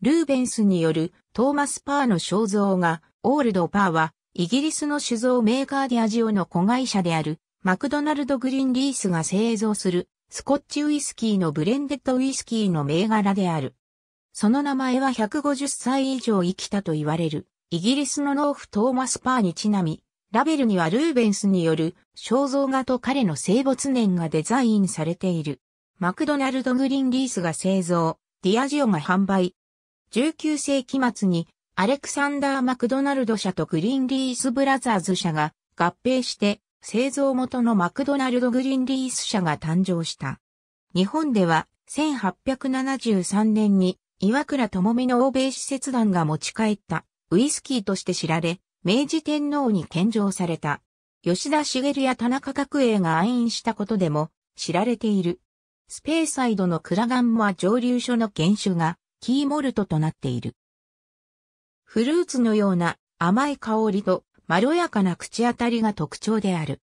ルーベンスによるトーマス・パーの肖像画、オールド・パーは、イギリスの酒造メーカーディアジオの子会社である、マクドナルド・グリーンリースが製造する、スコッチウイスキーのブレンデッドウイスキーの銘柄である。その名前は150歳以上生きたと言われる、イギリスの農夫トーマス・パーにちなみ、ラベルにはルーベンスによる肖像画と彼の生没年がデザインされている。マクドナルド・グリーンリースが製造、ディアジオが販売、19世紀末にアレクサンダー・マクドナルド社とグリンリース・ブラザーズ社が合併して製造元のマクドナルド・グリンリース社が誕生した。日本では1873年に岩倉智美の欧米施設団が持ち帰ったウイスキーとして知られ、明治天皇に献上された。吉田茂や田中角栄が暗飲したことでも知られている。スペーサイドのクラガンア上流所の原種がキーモルトとなっている。フルーツのような甘い香りとまろやかな口当たりが特徴である。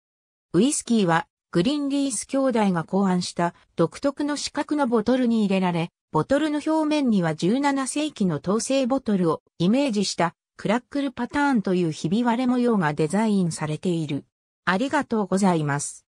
ウイスキーはグリンリース兄弟が考案した独特の四角のボトルに入れられ、ボトルの表面には17世紀の統制ボトルをイメージしたクラックルパターンというひび割れ模様がデザインされている。ありがとうございます。